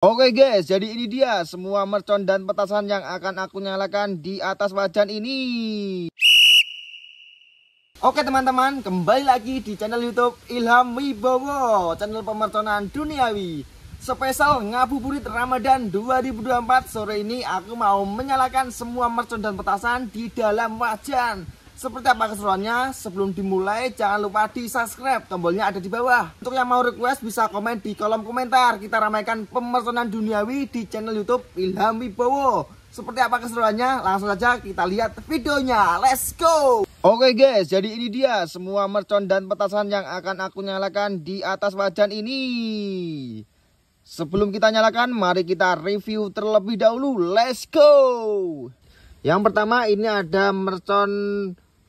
Oke guys, jadi ini dia semua mercon dan petasan yang akan aku nyalakan di atas wajan ini. Oke teman-teman, kembali lagi di channel YouTube Ilham Wibowo, channel pemerconan duniawi. Spesial ngabuburit Ramadan 2024 sore ini aku mau menyalakan semua mercon dan petasan di dalam wajan. Seperti apa keseruannya? Sebelum dimulai jangan lupa di subscribe, tombolnya ada di bawah. Untuk yang mau request bisa komen di kolom komentar. Kita ramaikan pemesanan duniawi di channel YouTube Ilham Wibowo. Seperti apa keseruannya? Langsung saja kita lihat videonya. Let's go! Oke okay guys, jadi ini dia semua mercon dan petasan yang akan aku nyalakan di atas wajan ini. Sebelum kita nyalakan, mari kita review terlebih dahulu. Let's go! Yang pertama ini ada mercon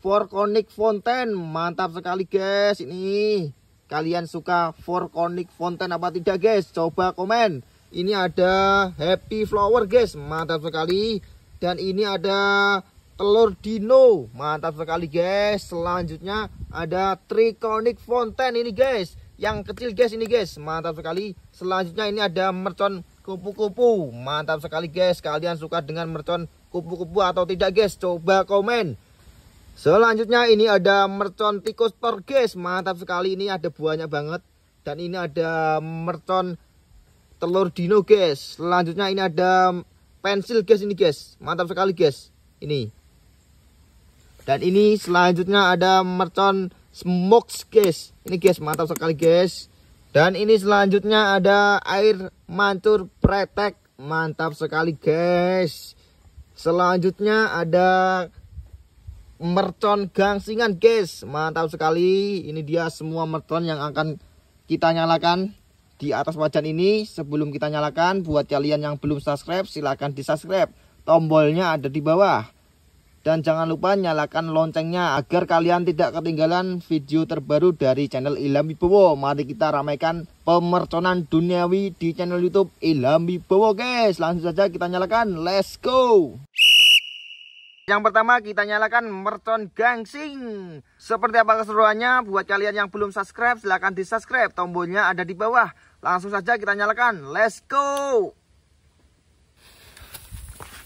Forconic Fountain. Mantap sekali guys ini. Kalian suka Forconic Fountain apa tidak guys? Coba komen. Ini ada Happy Flower guys. Mantap sekali. Dan ini ada telur dino. Mantap sekali guys. Selanjutnya ada Triconic Fountain ini guys. Yang kecil guys ini guys. Mantap sekali. Selanjutnya ini ada mercon kupu-kupu. Mantap sekali guys. Kalian suka dengan mercon kupu-kupu atau tidak guys? Coba komen. Selanjutnya ini ada mercon tikus perges. Mantap sekali ini ada buahnya banget. Dan ini ada mercon telur dino guys. Selanjutnya ini ada pensil guys ini guys. Mantap sekali guys. Ini. Dan ini selanjutnya ada mercon smokes guys. Ini guys mantap sekali guys. Dan ini selanjutnya ada air mancur pretek. Mantap sekali guys. Selanjutnya ada mercon gangsingan guys mantap sekali ini dia semua mercon yang akan kita nyalakan di atas wajan ini sebelum kita nyalakan buat kalian yang belum subscribe silahkan di subscribe tombolnya ada di bawah dan jangan lupa nyalakan loncengnya agar kalian tidak ketinggalan video terbaru dari channel Ilham Wibowo mari kita ramaikan pemerconan duniawi di channel youtube Ilham Wibowo guys langsung saja kita nyalakan let's go yang pertama kita nyalakan mercon gangsing. Seperti apa keseruannya? Buat kalian yang belum subscribe silahkan di subscribe. Tombolnya ada di bawah. Langsung saja kita nyalakan. Let's go!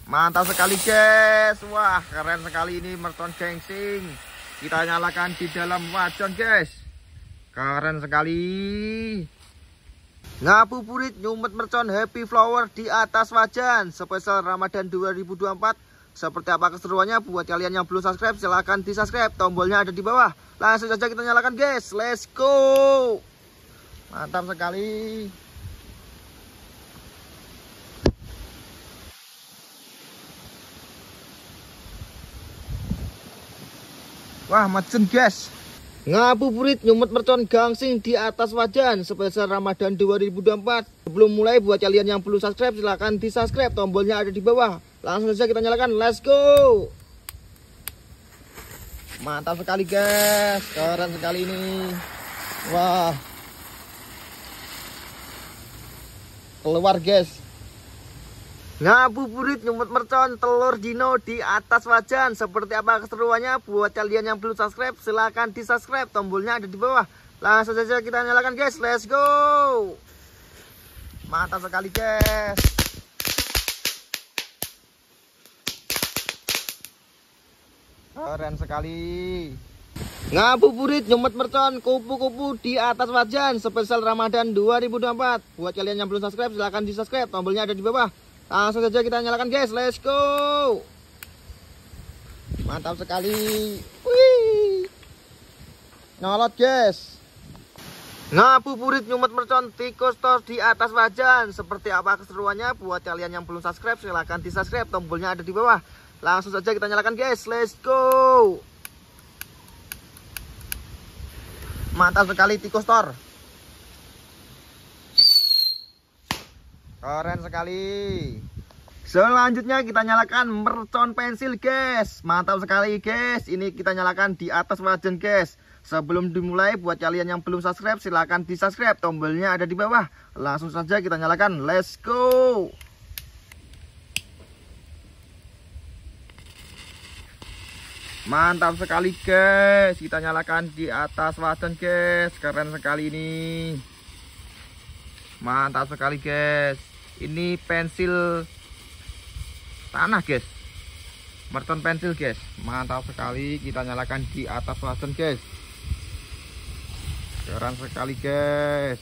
Mantap sekali guys. Wah keren sekali ini mercon gangsing. Kita nyalakan di dalam wajan guys. Keren sekali. Ngabuburit nyumet mercon happy flower di atas wajan. Spesial Ramadan 2024 seperti apa keseruannya? Buat kalian yang belum subscribe, silahkan di subscribe. Tombolnya ada di bawah. Langsung saja kita nyalakan guys. Let's go. Mantap sekali. Wah, macen guys. Ngabuburit nyumet mercon gangsing di atas wajan sebesar Ramadan 2024. Sebelum mulai buat kalian yang belum subscribe silahkan di subscribe tombolnya ada di bawah. Langsung saja kita nyalakan. Let's go. Mantap sekali guys. Keren sekali ini. Wah. Keluar guys. Ngabuburit nyumet mercon telur dino di atas wajan Seperti apa keseruannya Buat kalian yang belum subscribe silahkan di subscribe Tombolnya ada di bawah Langsung saja kita nyalakan guys Let's go Mantap sekali guys Keren sekali. Ngabuburit nyumet mercon kupu-kupu di atas wajan spesial ramadhan 2024. Buat kalian yang belum subscribe silahkan di subscribe tombolnya ada di bawah. Langsung saja kita nyalakan guys, let's go. Mantap sekali. Wih. Nyolot guys. Ngabuburit nyumet mercon tikus tos di atas wajan Seperti apa keseruannya Buat kalian yang belum subscribe silahkan di subscribe Tombolnya ada di bawah Langsung saja kita nyalakan guys. Let's go. Mantap sekali tikus tor. Keren sekali. Selanjutnya kita nyalakan mercon pensil guys. Mantap sekali guys. Ini kita nyalakan di atas wajan guys. Sebelum dimulai, buat kalian yang belum subscribe, silahkan di subscribe. Tombolnya ada di bawah. Langsung saja kita nyalakan. Let's go! Mantap sekali guys Kita nyalakan di atas wajan guys Keren sekali ini Mantap sekali guys Ini pensil Tanah guys Merton pensil guys Mantap sekali kita nyalakan di atas wajan guys Keren sekali guys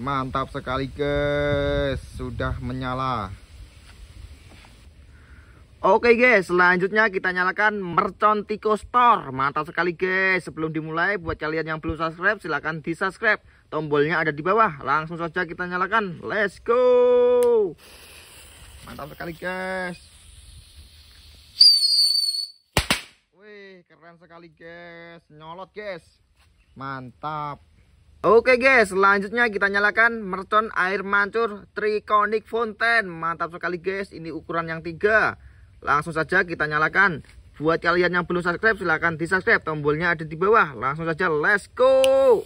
mantap sekali guys sudah menyala Oke guys, selanjutnya kita nyalakan mercon Tico Store. Mantap sekali guys. Sebelum dimulai, buat kalian yang belum subscribe, silahkan di subscribe. Tombolnya ada di bawah. Langsung saja kita nyalakan. Let's go. Mantap sekali guys. Wih, keren sekali guys. Nyolot guys. Mantap. Oke guys, selanjutnya kita nyalakan mercon air mancur Triconic Fountain. Mantap sekali guys, ini ukuran yang tiga. Langsung saja kita nyalakan. Buat kalian yang belum subscribe, silahkan di subscribe. Tombolnya ada di bawah. Langsung saja, let's go!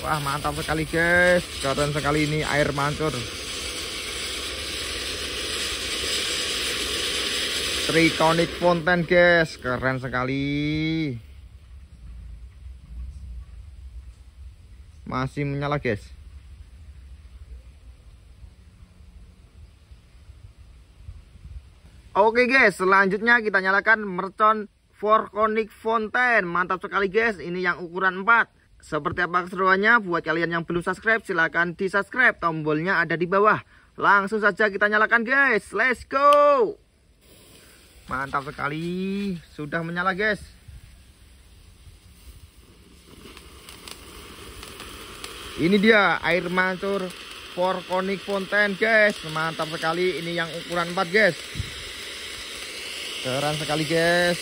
Wah, mantap sekali guys. Keren sekali ini air mancur. Triconic Fountain guys, keren sekali. masih menyala guys Oke guys selanjutnya kita nyalakan mercon Forconic conic mantap sekali guys ini yang ukuran 4 seperti apa keseruannya buat kalian yang belum subscribe silahkan di subscribe tombolnya ada di bawah langsung saja kita nyalakan guys let's go mantap sekali sudah menyala guys ini dia air mancur for konik fonten guys mantap sekali ini yang ukuran 4 guys keren sekali guys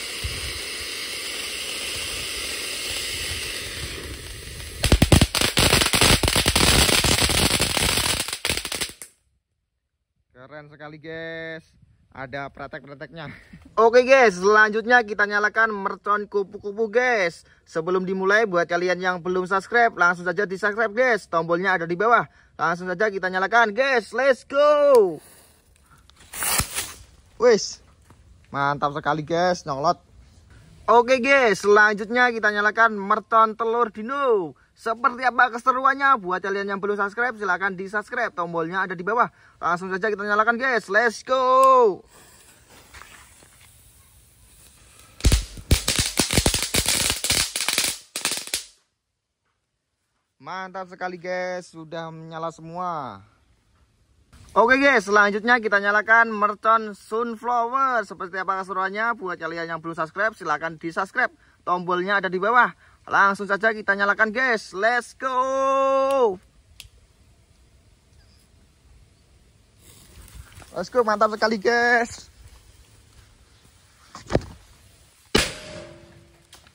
keren sekali guys ada praktek-prakteknya Oke guys, selanjutnya kita nyalakan mercon kupu-kupu guys. Sebelum dimulai, buat kalian yang belum subscribe, langsung saja di subscribe guys. Tombolnya ada di bawah. Langsung saja kita nyalakan guys. Let's go. Wis, mantap sekali guys, nyolot. Oke guys, selanjutnya kita nyalakan mercon telur dino. Seperti apa keseruannya? Buat kalian yang belum subscribe, silahkan di subscribe. Tombolnya ada di bawah. Langsung saja kita nyalakan guys. Let's go. Mantap sekali guys, sudah menyala semua. Oke guys, selanjutnya kita nyalakan mercon sunflower. Seperti apa keseruannya? Buat kalian yang belum subscribe, silahkan di subscribe. Tombolnya ada di bawah. Langsung saja kita nyalakan guys. Let's go! Let's go, mantap sekali guys.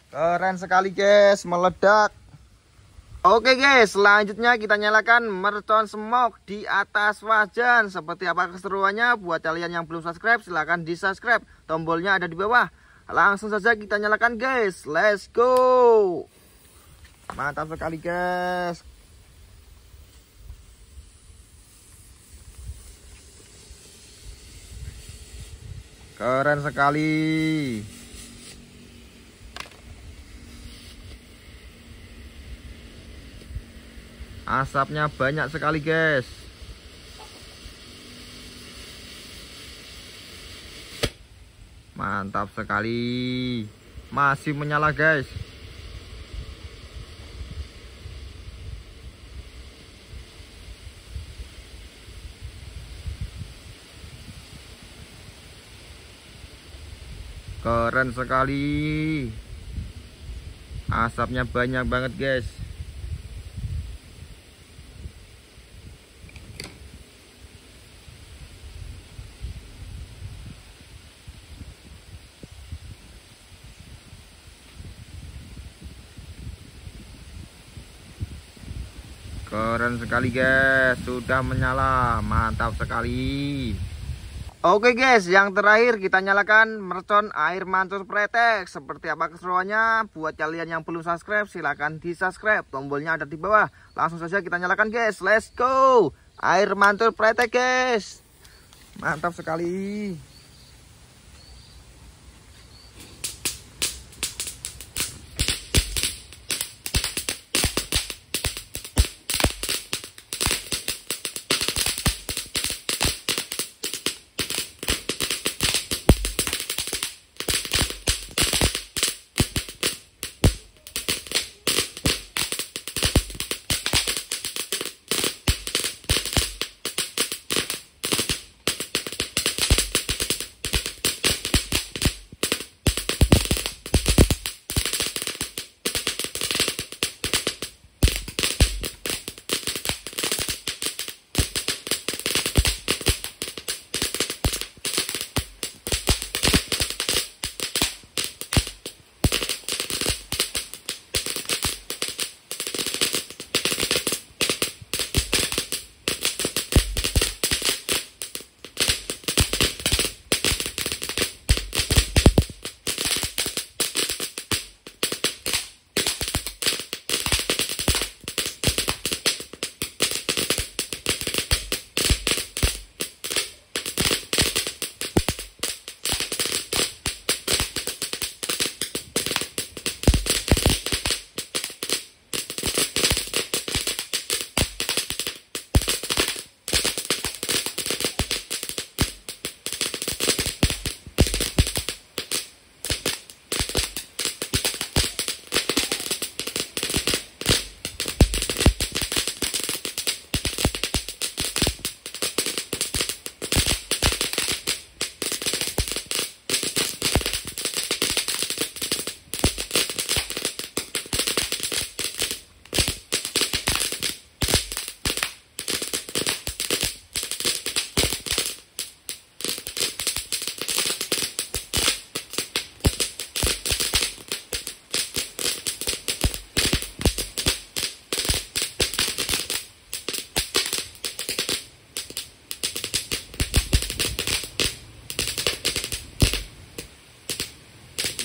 Keren sekali guys, meledak. Oke guys, selanjutnya kita nyalakan mercon smoke di atas wajan. Seperti apa keseruannya? Buat kalian yang belum subscribe, silahkan di subscribe. Tombolnya ada di bawah. Langsung saja kita nyalakan guys. Let's go. Mantap sekali guys. Keren sekali. Asapnya banyak sekali guys Mantap sekali Masih menyala guys Keren sekali Asapnya banyak banget guys sekali guys Sudah menyala Mantap sekali Oke guys yang terakhir kita nyalakan mercon air mancur pretek Seperti apa keseruannya Buat kalian yang belum subscribe silahkan di subscribe Tombolnya ada di bawah Langsung saja kita nyalakan guys Let's go Air mancur pretek guys Mantap sekali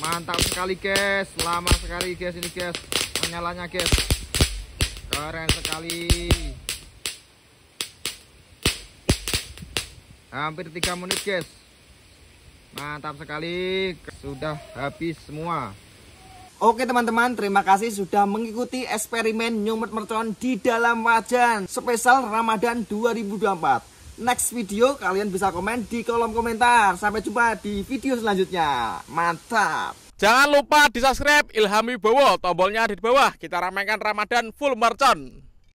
mantap sekali guys lama sekali guys ini guys menyalanya guys keren sekali hampir 3 menit guys mantap sekali sudah habis semua Oke teman-teman, terima kasih sudah mengikuti eksperimen nyumet mercon di dalam wajan spesial Ramadan 2024 next video kalian bisa komen di kolom komentar. Sampai jumpa di video selanjutnya. Mantap. Jangan lupa di subscribe Ilhami Bowo, tombolnya ada di bawah. Kita ramaikan Ramadan full merchant.